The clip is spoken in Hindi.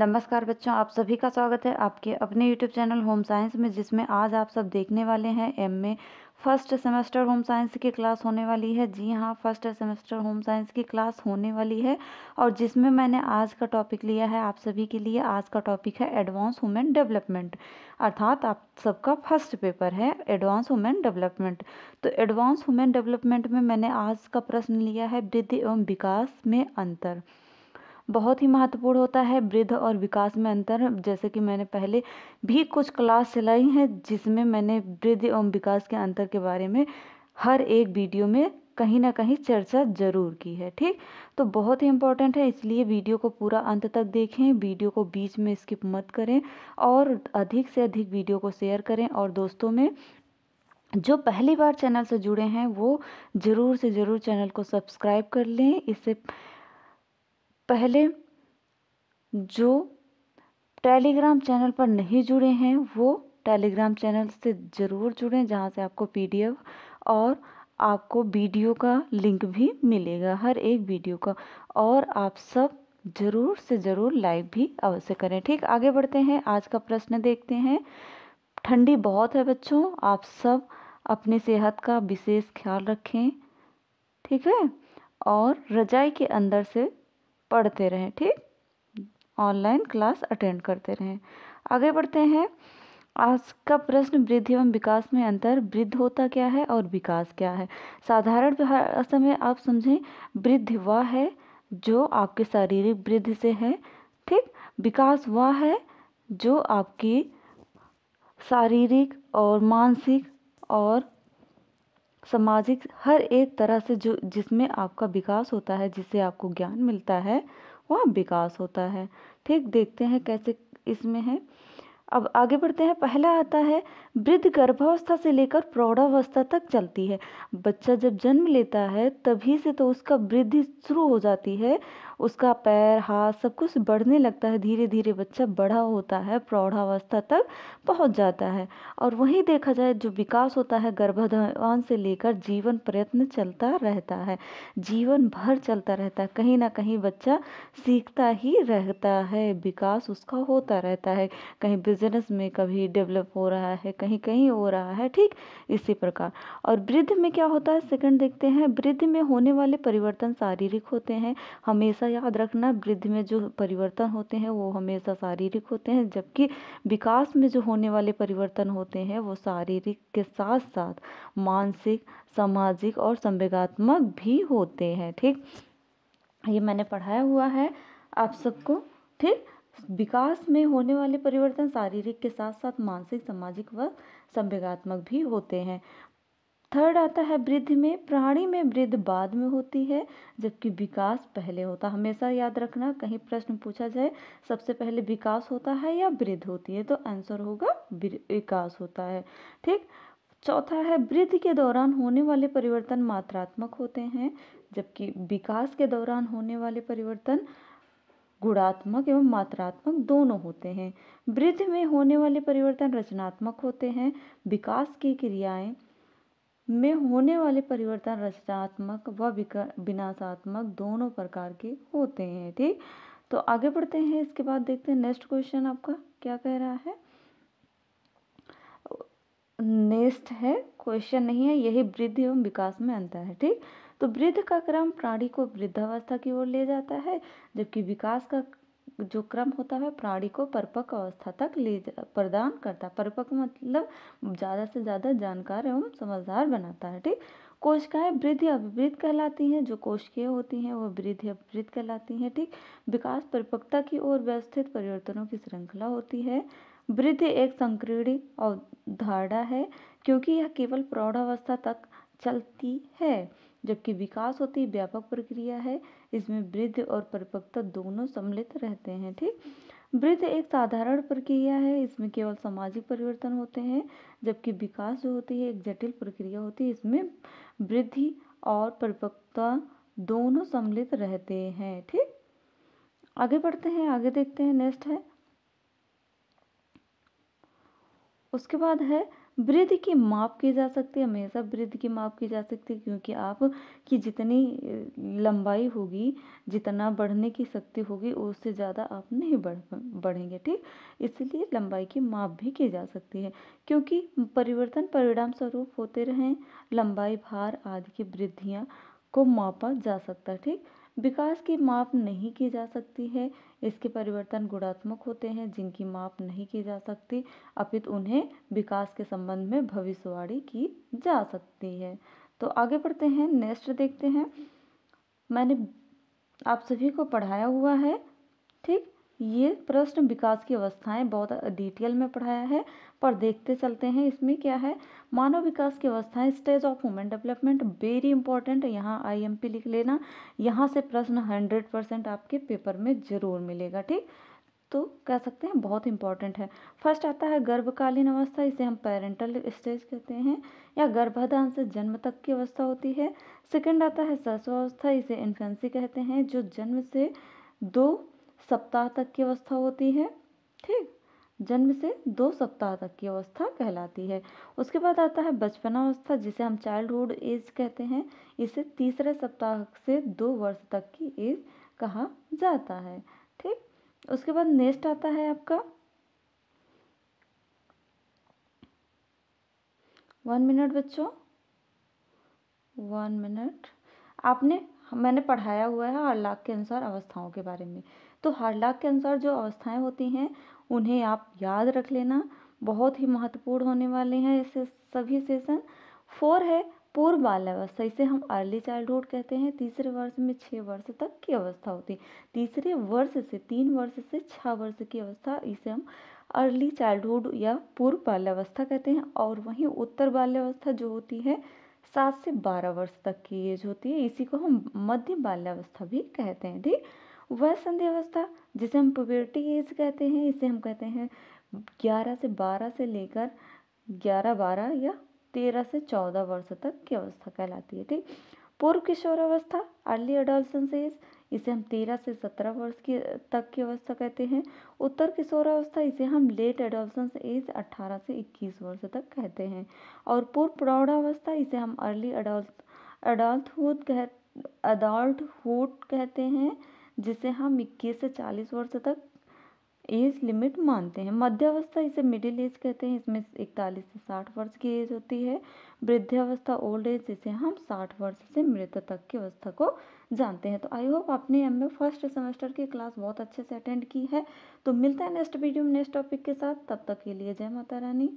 नमस्कार बच्चों आप सभी का स्वागत है आपके अपने YouTube चैनल होम साइंस में जिसमें आज आप सब देखने वाले हैं एम में फर्स्ट सेमेस्टर होम साइंस की क्लास होने वाली है जी हाँ फर्स्ट सेमेस्टर होम साइंस की क्लास होने वाली है और जिसमें मैंने आज का टॉपिक लिया है आप सभी के लिए आज का टॉपिक है एडवांस वुमेन डेवलपमेंट अर्थात आप सबका फर्स्ट पेपर है एडवांस वुमेन डेवलपमेंट तो एडवांस वुमेन डेवलपमेंट में मैंने आज का प्रश्न लिया है वृद्धि एवं विकास में अंतर बहुत ही महत्वपूर्ण होता है वृद्ध और विकास में अंतर जैसे कि मैंने पहले भी कुछ क्लास चलाई हैं जिसमें मैंने वृद्ध एवं विकास के अंतर के बारे में हर एक वीडियो में कहीं ना कहीं चर्चा ज़रूर की है ठीक तो बहुत ही इंपॉर्टेंट है इसलिए वीडियो को पूरा अंत तक देखें वीडियो को बीच में स्किप मत करें और अधिक से अधिक वीडियो को शेयर करें और दोस्तों में जो पहली बार चैनल से जुड़े हैं वो ज़रूर से ज़रूर चैनल को सब्सक्राइब कर लें इससे पहले जो टेलीग्राम चैनल पर नहीं जुड़े हैं वो टेलीग्राम चैनल से ज़रूर जुड़ें जहाँ से आपको पीडीएफ और आपको वीडियो का लिंक भी मिलेगा हर एक वीडियो का और आप सब ज़रूर से ज़रूर लाइव भी अवश्य करें ठीक आगे बढ़ते हैं आज का प्रश्न देखते हैं ठंडी बहुत है बच्चों आप सब अपनी सेहत का विशेष ख्याल रखें ठीक है और रजाई के अंदर से पढ़ते रहें ठीक ऑनलाइन क्लास अटेंड करते रहें आगे बढ़ते हैं आज का प्रश्न वृद्धि एवं विकास में अंतर वृद्ध होता क्या है और विकास क्या है साधारण भाषा में आप समझें वृद्धि वह है जो आपके शारीरिक वृद्धि से है ठीक विकास वह है जो आपकी शारीरिक और मानसिक और सामाजिक हर एक तरह से जो जिसमें आपका विकास होता है जिससे आपको ज्ञान मिलता है वह विकास होता है ठीक देखते हैं कैसे इसमें है अब आगे बढ़ते हैं पहला आता है वृद्ध गर्भावस्था से लेकर प्रौढ़ावस्था तक चलती है बच्चा जब जन्म लेता है तभी से तो उसका वृद्धि शुरू हो जाती है उसका पैर हाथ सब कुछ बढ़ने लगता है धीरे धीरे बच्चा बड़ा होता है प्रौढ़ावस्था तक पहुंच जाता है और वहीं देखा जाए जो विकास होता है गर्भधान से लेकर जीवन प्रयत्न चलता रहता है जीवन भर चलता रहता है कहीं ना कहीं बच्चा सीखता ही रहता है विकास उसका होता रहता है कहीं बिजनेस में कभी डेवलप हो रहा है कहीं कहीं हो रहा है ठीक इसी प्रकार और वृद्ध में क्या होता है सेकंड देखते हैं वृद्ध में होने वाले परिवर्तन शारीरिक होते हैं हमेशा हमेशा याद रखना वृद्धि में जो परिवर्तन होते हैं वो हमेशा शारीरिक होते हैं जबकि विकास में जो होने वाले परिवर्तन होते हैं वो शारीरिक के साथ साथ मानसिक सामाजिक और संवेगात्मक भी होते हैं ठीक ये मैंने पढ़ाया हुआ है आप सबको ठीक विकास में होने वाले परिवर्तन शारीरिक के साथ साथ मानसिक सामाजिक व संवेगात्मक भी होते हैं थर्ड आता है वृद्धि में प्राणी में वृद्ध बाद में होती है जबकि विकास पहले होता है हमेशा याद रखना कहीं प्रश्न पूछा जाए सबसे पहले विकास होता है या वृद्ध होती है तो आंसर होगा विकास होता है ठीक चौथा है वृद्धि के दौरान होने वाले परिवर्तन मात्रात्मक होते हैं जबकि विकास के दौरान होने वाले परिवर्तन गुणात्मक एवं मात्रात्मक दोनों होते हैं वृद्धि में होने वाले परिवर्तन रचनात्मक होते हैं विकास की क्रियाएं में होने वाले परिवर्तन रचनात्मक व विनाशात्मक दोनों प्रकार के होते हैं ठीक तो आगे बढ़ते हैं इसके बाद देखते हैं नेक्स्ट क्वेश्चन आपका क्या कह रहा है नेक्स्ट है क्वेश्चन नहीं है यही वृद्धि एवं विकास में अंतर है ठीक तो वृद्ध का क्रम प्राणी को वृद्धावस्था की ओर ले जाता है जबकि विकास का जो क्रम होता है प्राणी को परिपक्व अवस्था तक ले प्रदान करता है परिपक्व मतलब ज़्यादा से ज़्यादा जानकार एवं समझदार बनाता है ठीक कोशिकाएं वृद्धि अभिवृद्ध कहलाती हैं जो कोशिकीय होती हैं वो वृद्धि अभिवृद्ध कहलाती हैं ठीक विकास परिपक्वता की ओर व्यवस्थित परिवर्तनों की श्रृंखला होती है वृद्धि एक संकीर्ण अवधारणा है क्योंकि यह केवल प्रौढ़ावस्था तक चलती है जबकि विकास होती व्यापक प्रक्रिया है इसमें वृद्ध और परिपक्वता दोनों सम्मिलित रहते हैं ठीक वृद्ध एक साधारण प्रक्रिया है इसमें केवल सामाजिक परिवर्तन होते हैं जबकि विकास जो होती है एक जटिल प्रक्रिया होती है इसमें वृद्धि और परिपक्वता दोनों सम्मिलित रहते हैं ठीक आगे बढ़ते हैं आगे देखते हैं नेक्स्ट है उसके बाद है वृद्ध की माप की जा सकती है हमेशा वृद्ध की माप की जा सकती है क्योंकि आप की जितनी लंबाई होगी जितना बढ़ने की शक्ति होगी उससे ज़्यादा आप नहीं बढ़ बढ़ेंगे ठीक इसलिए लंबाई की माप भी की जा सकती है क्योंकि परिवर्तन परिणाम स्वरूप होते रहें लंबाई भार आदि की वृद्धियाँ को मापा जा सकता है ठीक विकास की माप नहीं की जा सकती है इसके परिवर्तन गुणात्मक होते हैं जिनकी माप नहीं की जा सकती अपित उन्हें विकास के संबंध में भविष्यवाणी की जा सकती है तो आगे बढ़ते हैं नेक्स्ट देखते हैं मैंने आप सभी को पढ़ाया हुआ है ठीक ये प्रश्न विकास की अवस्थाएं बहुत डिटेल में पढ़ाया है पर देखते चलते हैं इसमें क्या है मानव विकास की अवस्थाएं stage of women development very important यहाँ आईएमपी लिख लेना यहाँ से प्रश्न हंड्रेड परसेंट आपके पेपर में जरूर मिलेगा ठीक तो कह सकते हैं बहुत इंपॉर्टेंट है फर्स्ट आता है गर्भकालीन अवस्था इसे हम पेरेंटल स्टेज कहते हैं या गर्भाधान से जन्म तक की अवस्था होती है सेकंड आता है अवस्था इसे इन्फेंसी कहते हैं जो जन्म से दो सप्ताह तक की अवस्था होती है ठीक जन्म से दो सप्ताह तक की अवस्था कहलाती है उसके बाद आता है बचपना अवस्था जिसे हम चाइल्डहुड एज कहते हैं इसे तीसरे सप्ताह से दो वर्ष तक की एज कहा जाता है ठीक उसके बाद नेक्स्ट आता है आपका वन मिनट बच्चों वन मिनट आपने मैंने पढ़ाया हुआ है और लाख के अनुसार अवस्थाओं के बारे में तो हार्डलाक लाख के अनुसार जो अवस्थाएं होती हैं उन्हें आप याद रख लेना बहुत ही महत्वपूर्ण होने वाले हैं ऐसे सभी सेशन फोर है पूर्व बाल्यावस्था इसे हम अर्ली चाइल्डहुड कहते हैं तीसरे वर्ष में छः वर्ष तक की अवस्था होती है तीसरे वर्ष से तीन वर्ष से छः वर्ष की अवस्था इसे हम अर्ली चाइल्डहुड या पूर्व बाल्यावस्था कहते हैं और वहीं उत्तर बाल्यावस्था जो होती है सात से बारह वर्ष तक की एज होती है इसी को हम मध्य बाल्यावस्था भी कहते हैं ठीक वह संध्यावस्था जिसे हम पुबर्टी एज कहते हैं इसे हम कहते हैं ग्यारह से बारह से लेकर ग्यारह बारह या तेरह से चौदह वर्ष तक की अवस्था कहलाती है ठीक पूर्व किशोरावस्था अर्ली एडोलसेंस एज इसे हम तेरह से सत्रह वर्ष की तक की अवस्था कहते हैं उत्तर किशोरावस्था इसे हम लेट एडोलसेंस एज अट्ठारह से इक्कीस वर्ष तक कहते हैं और पूर्व प्रौढ़ावस्था इसे हम अर्ली एडोल्ट एडल्टहुड कह एडल्टहुड कहते हैं जिसे हम इक्कीस से चालीस वर्ष तक एज लिमिट मानते हैं मध्यावस्था इसे मिडिल एज कहते हैं इसमें इकतालीस से साठ वर्ष की एज होती है वृद्धावस्था ओल्ड एज जिसे हम साठ वर्ष से मृत तक की अवस्था को जानते हैं तो आई होप आपने एम ए फर्स्ट सेमेस्टर की क्लास बहुत अच्छे से अटेंड की है तो मिलता है नेक्स्ट वीडियो में नेक्स्ट टॉपिक के साथ तब तक के लिए जय माता रानी